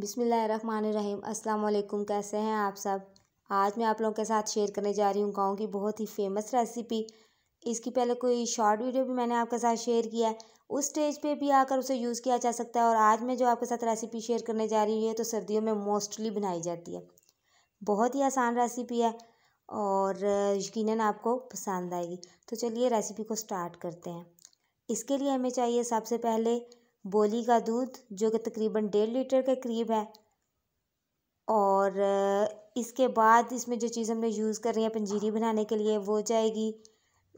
बिसमीम् अल्लाम कैसे हैं आप सब आज मैं आप लोगों के साथ शेयर करने जा रही हूँ गाँव की बहुत ही फेमस रेसिपी इसकी पहले कोई शॉर्ट वीडियो भी मैंने आपके साथ शेयर किया है उस स्टेज पे भी आकर उसे यूज़ किया जा सकता है और आज मैं जो आपके साथ रेसिपी शेयर करने जा रही हूँ तो सर्दियों में मोस्टली बनाई जाती है बहुत ही आसान रेसिपी है और यकीन आपको पसंद आएगी तो चलिए रेसिपी को स्टार्ट करते हैं इसके लिए हमें चाहिए सबसे पहले बोली का दूध जो कि तकरीबन डेढ़ लीटर के करीब है और इसके बाद इसमें जो चीज़ हमने यूज़ कर रही है पंजीरी बनाने के लिए वो जाएगी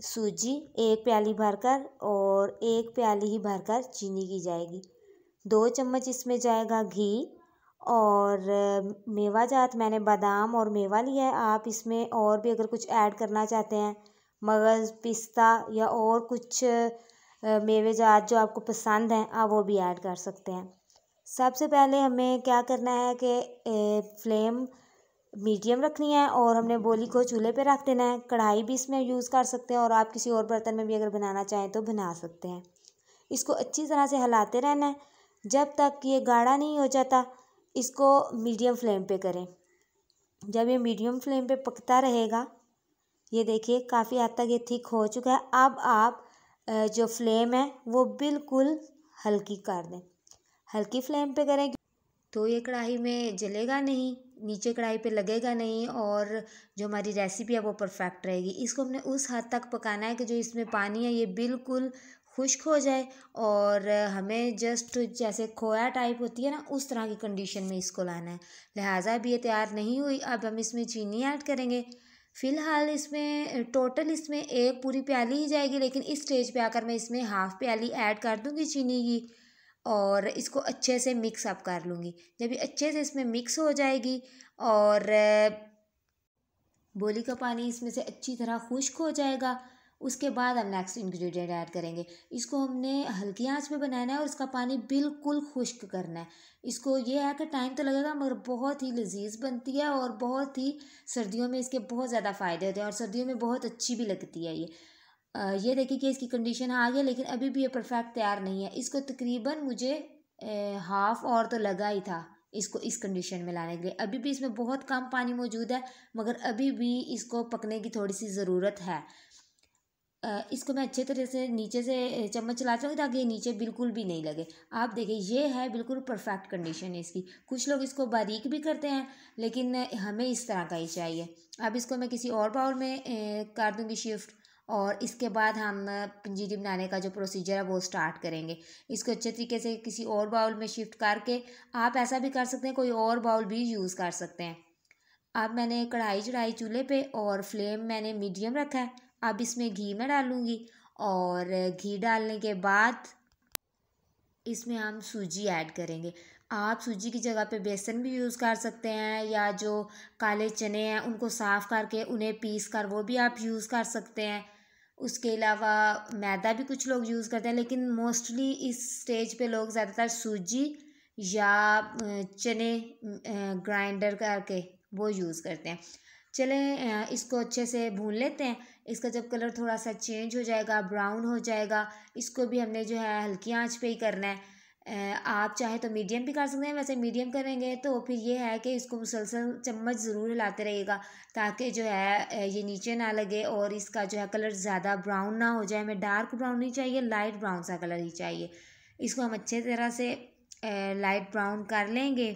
सूजी एक प्याली भरकर और एक प्याली ही भरकर चीनी की जाएगी दो चम्मच इसमें जाएगा घी और मेवा जात मैंने बादाम और मेवा लिया है आप इसमें और भी अगर कुछ ऐड करना चाहते हैं मगज़ पिस्ता या और कुछ मेवे जो आज जो आपको पसंद हैं आप वो भी ऐड कर सकते हैं सबसे पहले हमें क्या करना है कि फ्लेम मीडियम रखनी है और हमने बोली को चूल्हे पे रख देना है कढ़ाई भी इसमें यूज़ कर सकते हैं और आप किसी और बर्तन में भी अगर बनाना चाहें तो बना सकते हैं इसको अच्छी तरह से हिलाते रहना है जब तक ये गाढ़ा नहीं हो जाता इसको मीडियम फ्लेम पे करें जब ये मीडियम फ्लेम पे पकता रहेगा ये देखिए काफ़ी हद तक ये थिक हो चुका है अब आप जो फ्लेम है वो बिल्कुल हल्की कर दें हल्की फ्लेम पे करें तो ये कढ़ाई में जलेगा नहीं नीचे कढ़ाई पे लगेगा नहीं और जो हमारी रेसिपी है वो परफेक्ट रहेगी इसको हमने उस हद तक पकाना है कि जो इसमें पानी है ये बिल्कुल खुश्क हो जाए और हमें जस्ट जैसे खोया टाइप होती है ना उस तरह की कंडीशन में इसको लाना है लिहाजा अब ये तैयार नहीं हुई अब हम इसमें चीनी ऐड करेंगे फ़िलहाल इसमें टोटल इसमें एक पूरी प्याली ही जाएगी लेकिन इस स्टेज पे आकर मैं इसमें हाफ़ प्याली ऐड कर दूँगी चीनी की और इसको अच्छे से मिक्स अप कर लूँगी जब ये अच्छे से इसमें मिक्स हो जाएगी और बोली का पानी इसमें से अच्छी तरह खुश्क हो जाएगा उसके बाद हम नेक्स्ट इंग्रेडिएंट ऐड करेंगे इसको हमने हल्की आंच पे बनाना है और इसका पानी बिल्कुल खुश्क करना है इसको ये है कि टाइम तो लगेगा मगर बहुत ही लजीज बनती है और बहुत ही सर्दियों में इसके बहुत ज़्यादा फ़ायदे होते हैं और सर्दियों में बहुत अच्छी भी लगती है ये आ, ये देखिए कि इसकी कंडीशन आ गई लेकिन अभी भी ये परफेक्ट तैयार नहीं है इसको तकरीबन मुझे हाफ और तो लगा ही था इसको इस कंडीशन में लाने के लिए अभी भी इसमें बहुत कम पानी मौजूद है मगर अभी भी इसको पकने की थोड़ी सी ज़रूरत है इसको मैं अच्छे तरह से नीचे से चम्मच चलाती रहूँगी ताकि ये नीचे बिल्कुल भी नहीं लगे आप देखिए ये है बिल्कुल परफेक्ट कंडीशन है इसकी कुछ लोग इसको बारीक भी करते हैं लेकिन हमें इस तरह का ही चाहिए अब इसको मैं किसी और बाउल में कर दूँगी शिफ्ट और इसके बाद हम पंजीरी बनाने का जो प्रोसीजर है वो स्टार्ट करेंगे इसको अच्छे तरीके से किसी और बाउल में शिफ्ट करके आप ऐसा भी कर सकते हैं कोई और बाउल भी यूज़ कर सकते हैं अब मैंने कढ़ाई चढ़ाई चूल्हे पे और फ्लेम मैंने मीडियम रखा है अब इसमें घी में डालूँगी और घी डालने के बाद इसमें हम सूजी ऐड करेंगे आप सूजी की जगह पे बेसन भी यूज़ कर सकते हैं या जो काले चने हैं उनको साफ़ करके उन्हें पीस कर वो भी आप यूज़ कर सकते हैं उसके अलावा मैदा भी कुछ लोग यूज़ करते हैं लेकिन मोस्टली इस स्टेज पे लोग ज़्यादातर सूजी या चने ग्राइंडर करके वो यूज़ करते हैं चलें इसको अच्छे से भून लेते हैं इसका जब कलर थोड़ा सा चेंज हो जाएगा ब्राउन हो जाएगा इसको भी हमने जो है हल्की आंच पे ही करना है आप चाहे तो मीडियम भी कर सकते हैं वैसे मीडियम करेंगे तो फिर ये है कि इसको मुसलसल चम्मच ज़रूर हिलाते रहेगा ताकि जो है ये नीचे ना लगे और इसका जो है कलर ज़्यादा ब्राउन ना हो जाए हमें डार्क ब्राउन नहीं चाहिए लाइट ब्राउन सा कलर ही चाहिए इसको हम अच्छे तरह से लाइट ब्राउन कर लेंगे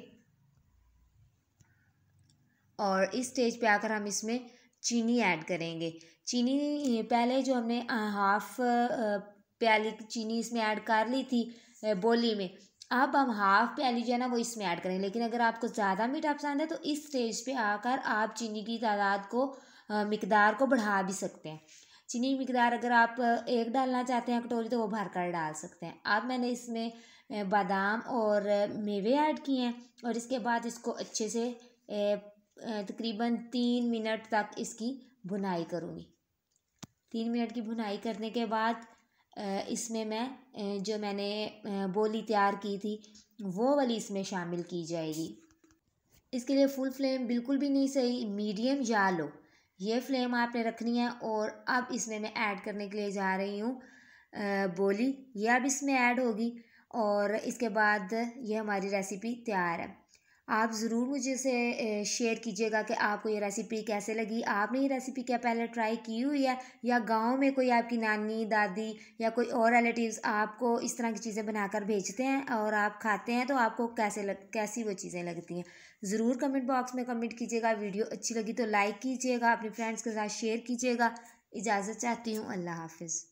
और इस स्टेज पे आकर हम इसमें चीनी ऐड करेंगे चीनी पहले जो हमने हाफ़ प्याली चीनी इसमें ऐड कर ली थी बोली में अब हम हाफ प्याली जो है ना वो इसमें ऐड करेंगे लेकिन अगर आपको ज़्यादा मीठा पसंद है तो इस स्टेज पे आकर आप चीनी की तादाद को मकदार को बढ़ा भी सकते हैं चीनी मकदार अगर आप एक डालना चाहते हैं कटोरी तो वो भर कर डाल सकते हैं अब मैंने इसमें बादाम और मेवे ऐड किए हैं और इसके बाद इसको अच्छे से तकरीबन तीन मिनट तक इसकी बुनाई करूँगी तीन मिनट की बुनाई करने के बाद इसमें मैं जो मैंने बोली तैयार की थी वो वाली इसमें शामिल की जाएगी इसके लिए फुल फ्लेम बिल्कुल भी नहीं सही मीडियम या लो ये फ्लेम आपने रखनी है और अब इसमें मैं ऐड करने के लिए जा रही हूँ बोली ये अब इसमें ऐड होगी और इसके बाद ये हमारी रेसिपी तैयार है आप ज़रूर मुझे इसे शेयर कीजिएगा कि आपको ये रेसिपी कैसे लगी आपने ये रेसिपी क्या पहले ट्राई की हुई है या गांव में कोई आपकी नानी दादी या कोई और रिलेटिव्स आपको इस तरह की चीज़ें बनाकर भेजते हैं और आप खाते हैं तो आपको कैसे लग कैसी वो चीज़ें लगती हैं ज़रूर कमेंट बॉक्स में कमेंट कीजिएगा वीडियो अच्छी लगी तो लाइक कीजिएगा अपने फ्रेंड्स के साथ शेयर कीजिएगा इजाज़त चाहती हूँ अल्लाह हाफिज़